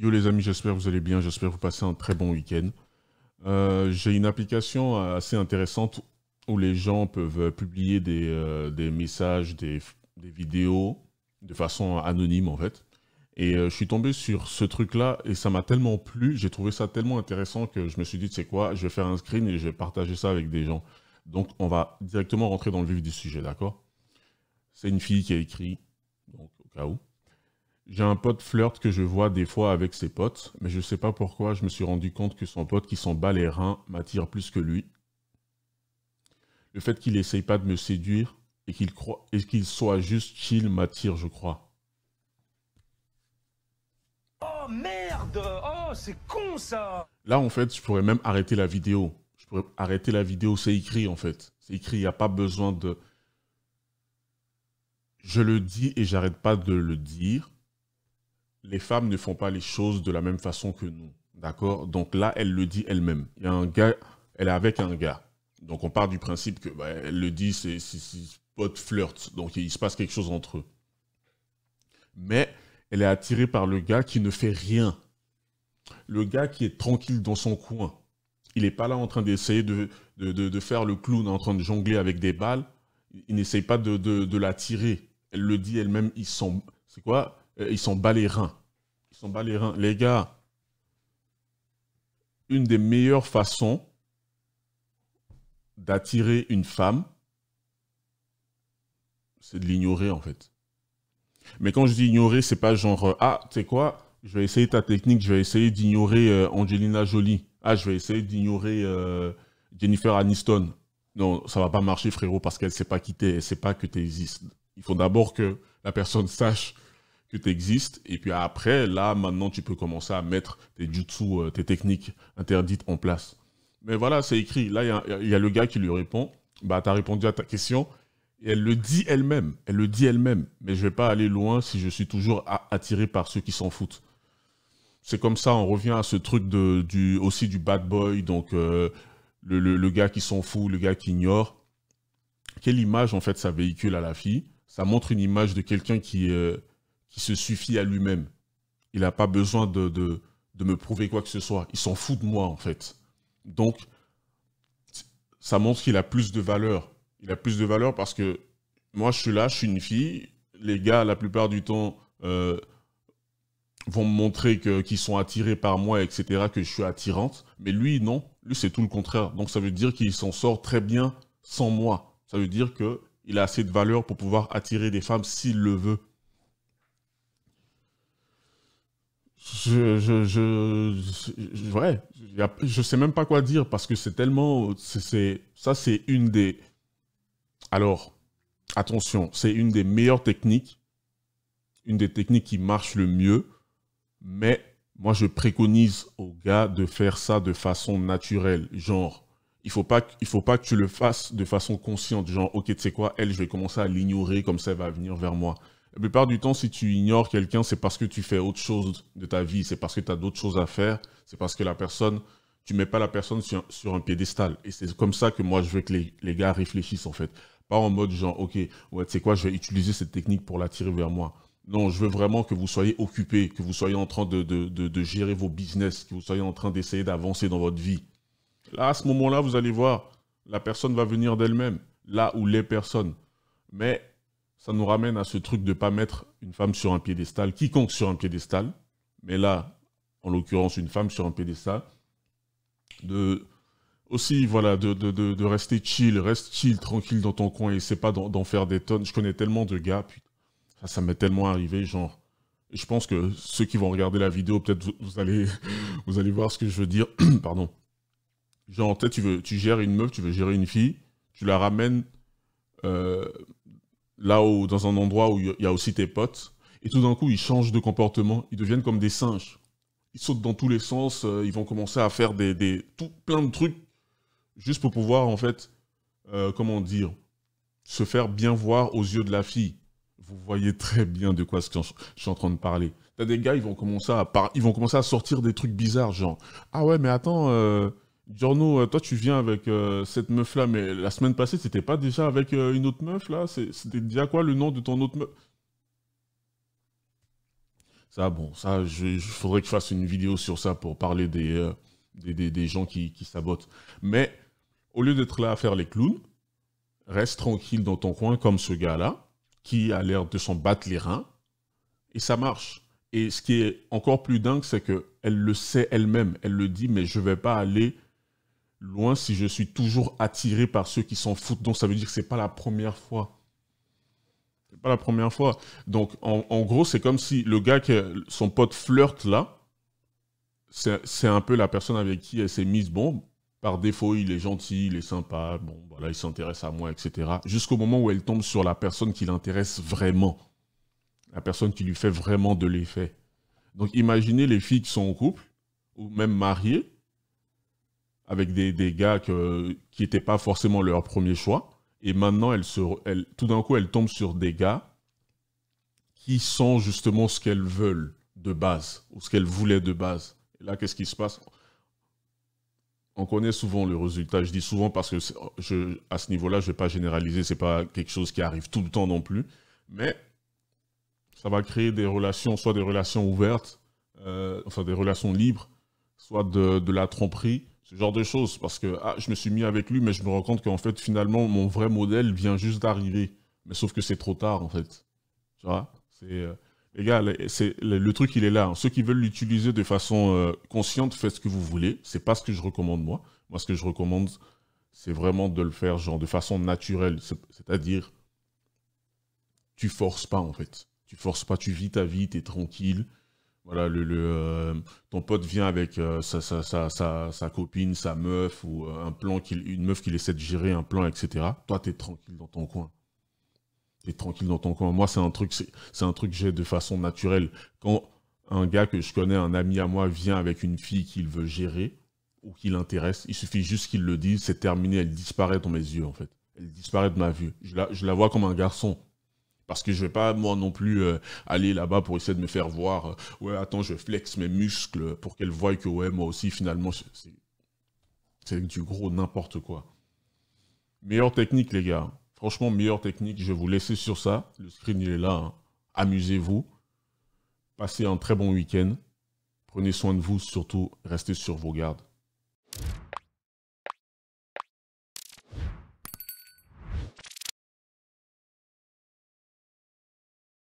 Yo les amis, j'espère que vous allez bien, j'espère que vous passez un très bon week-end. Euh, j'ai une application assez intéressante où les gens peuvent publier des, euh, messages, des, vidéos de façon anonyme en fait. Et euh, je suis tombé sur ce truc-là et ça m'a tellement plu, j'ai trouvé ça tellement intéressant que je me suis dit, c'est quoi, je vais faire un screen et je vais partager ça avec des gens. Donc on va directement rentrer dans le vif du sujet, d'accord C'est une fille qui a écrit, donc au cas où j'ai un pote flirt que je vois des fois avec ses potes, mais je sais pas pourquoi je me suis rendu compte que son pote qui s'en bat les reins m'attire plus que lui. Le fait qu'il essaye pas de me séduire et qu'il qu'il soit juste chill m'attire, je crois. Oh merde Oh c'est con ça Là en fait, je pourrais même arrêter la vidéo. Je pourrais arrêter la vidéo, c'est écrit en fait. C'est écrit, il n'y a pas besoin de. Je le dis et j'arrête pas de le dire les femmes ne font pas les choses de la même façon que nous. D'accord Donc là, elle le dit elle-même. Il y a un gars, elle est avec un gars. Donc on part du principe que, bah, elle le dit, c'est pote flirt. Donc il se passe quelque chose entre eux. Mais elle est attirée par le gars qui ne fait rien. Le gars qui est tranquille dans son coin. Il n'est pas là en train d'essayer de, faire le clown, en train de jongler avec des balles. Il n'essaye pas de, la Elle le dit elle-même, ils sont... C'est quoi euh, ils sont bas les Ils sont bas les Les gars, une des meilleures façons d'attirer une femme, c'est de l'ignorer en fait. Mais quand je dis ignorer, c'est pas genre euh, ah, tu sais quoi, je vais essayer ta technique, je vais essayer d'ignorer euh, Angelina Jolie. Ah, je vais essayer d'ignorer Jennifer Aniston. Non, ça va pas marcher frérot parce qu'elle sait pas quitter, elle sait pas que tu existes. Il faut d'abord que la personne sache que tu existes. Et puis après, là, maintenant, tu peux commencer à mettre tes jutsu, euh, tes techniques interdites en place. Mais voilà, c'est écrit. Là, il y, a le gars qui lui répond Bah, t'as répondu à ta question. Et elle le dit elle-même. Elle le dit elle-même. Mais je ne vais pas aller loin si je suis toujours attiré par ceux qui s'en foutent. C'est comme ça, on revient à ce truc aussi du bad boy, donc euh, le, gars qui s'en fout, le gars qui ignore. Quelle image, en fait, ça véhicule à la fille Ça montre une image de quelqu'un qui euh, qui se suffit à lui-même. Il n'a pas besoin de, de, me prouver quoi que ce soit. Il s'en fout de moi, en fait. Donc, ça montre qu'il a plus de valeur. Il a plus de valeur parce que moi, je suis là, je suis une fille. Les gars, la plupart du temps, euh, vont me montrer qu'ils sont attirés par moi, etc., que je suis attirante. Mais lui, non. Lui, c'est tout le contraire. Donc, ça veut dire qu'il s'en sort très bien sans moi. Ça veut dire qu'il a assez de valeur pour pouvoir attirer des femmes s'il le veut. je, je, sais même pas quoi dire parce que c'est tellement, c'est, ça c'est une des, alors attention, c'est une des meilleures techniques, une des techniques qui marche le mieux, mais moi je préconise aux gars de faire ça de façon naturelle, genre. Il faut pas, il faut pas que tu le fasses de façon consciente, genre ok, tu sais quoi, elle, je vais commencer à l'ignorer comme ça, va venir vers moi. La plupart du temps, si tu ignores quelqu'un, c'est parce que tu fais autre chose de ta vie, c'est parce que tu as d'autres choses à faire, c'est parce que la personne, tu mets pas la personne sur, un piédestal. Et c'est comme ça que moi, je veux que les, gars réfléchissent, en fait. Pas en mode genre, OK, ouais, tu sais quoi, je vais utiliser cette technique pour l'attirer vers moi. Non, je veux vraiment que vous soyez occupés, que vous soyez en train de, de gérer vos business, que vous soyez en train d'essayer d'avancer dans votre vie. Là, à ce moment-là, vous allez voir, la personne va venir d'elle-même, là où les personnes. Mais ça nous ramène à ce truc de ne pas mettre une femme sur un piédestal, quiconque sur un piédestal, mais là, en l'occurrence, une femme sur un piédestal, de aussi, voilà, de, rester chill, reste chill, tranquille dans ton coin, et c'est pas d'en faire des tonnes. Je connais tellement de gars, putain, ça, m'est tellement arrivé, genre, je pense que ceux qui vont regarder la vidéo, peut-être vous, allez, vous allez voir ce que je veux dire, pardon. Genre, peut-être tu, veux, tu gères une meuf, tu veux gérer une fille, tu la ramènes... Euh, là où, dans un endroit où il y a aussi tes potes, et tout d'un coup, ils changent de comportement, ils deviennent comme des singes. Ils sautent dans tous les sens, euh, ils vont commencer à faire des, tout, plein de trucs juste pour pouvoir, en fait, euh, comment dire, se faire bien voir aux yeux de la fille. Vous voyez très bien de quoi je suis en train de parler. T'as des gars, ils vont, commencer à ils vont commencer à sortir des trucs bizarres, genre Ah ouais, mais attends, euh, Giorno, euh, toi tu viens avec euh, cette meuf là, mais la semaine passée c'était pas déjà avec euh, une autre meuf là C'était déjà quoi le nom de ton autre meuf Ça, bon, ça, je faudrait que je fasse une vidéo sur ça pour parler des, des, gens qui, qui sabotent. Mais au lieu d'être là à faire les clowns, reste tranquille dans ton coin comme ce gars là, qui a l'air de s'en battre les reins, et ça marche. Et ce qui est encore plus dingue, c'est que elle le sait elle-même. Elle le dit, mais je vais pas aller loin si je suis toujours attiré par ceux qui s'en foutent. Donc ça veut dire que ce n'est pas la première fois. C'est pas la première fois. Donc en, gros, c'est comme si le gars que son pote flirte là, c'est un peu la personne avec qui elle s'est mise. Bon, par défaut, il est gentil, il est sympa, bon, voilà, il s'intéresse à moi, etc. Jusqu'au moment où elle tombe sur la personne qui l'intéresse vraiment. La personne qui lui fait vraiment de l'effet. Donc imaginez les filles qui sont en couple, ou même mariées, avec des, des gars que, qui n'étaient pas forcément leur premier choix. Et maintenant, elle se, elle, tout d'un coup, elle tombe sur des gars qui sont justement ce qu'elles veulent de base, ou ce qu'elles voulaient de base. Et là, qu'est-ce qui se passe On connaît souvent le résultat. Je dis souvent parce que je, à ce niveau-là, je ne vais pas généraliser, ce n'est pas quelque chose qui arrive tout le temps non plus. Mais ça va créer des relations, soit des relations ouvertes, euh, enfin des relations libres, soit de la tromperie, ce genre de choses, parce que ah, je me suis mis avec lui, mais je me rends compte qu'en fait, finalement, mon vrai modèle vient juste d'arriver. Mais sauf que c'est trop tard, en fait. Tu vois c'est, euh, Les gars, le, truc, il est là. Hein. Ceux qui veulent l'utiliser de façon euh, consciente, faites ce que vous voulez. C'est pas ce que je recommande, moi. Moi, ce que je recommande, c'est vraiment de le faire genre de façon naturelle. C'est-à-dire, tu forces pas en fait. Tu forces pas, tu vis ta vie, tu es tranquille, voilà, le, euh, ton pote vient avec euh, sa, copine, sa meuf, ou euh, un plan qu'il, une meuf qu'il essaie de gérer, un plan, etc. Toi, t'es tranquille dans ton coin. T'es tranquille dans ton coin. Moi, c'est un truc, c'est, un truc que j'ai de façon naturelle. Quand un gars que je connais, un ami à moi, vient avec une fille qu'il veut gérer, ou qu'il intéresse, il suffit juste qu'il le dise, c'est terminé, elle disparaît dans mes yeux, en fait. Elle disparaît de ma vue. je la vois comme un garçon, parce que je ne vais pas, moi non plus, euh, aller là-bas pour essayer de me faire voir, euh, ouais, attends, je flexe mes muscles pour qu'elle voie que, ouais, moi aussi, finalement, c'est du gros n'importe quoi. Meilleure technique, les gars. Franchement, meilleure technique. Je vais vous laisser sur ça. Le screen, il est là. Hein. Amusez-vous. Passez un très bon week-end. Prenez soin de vous, surtout restez sur vos gardes.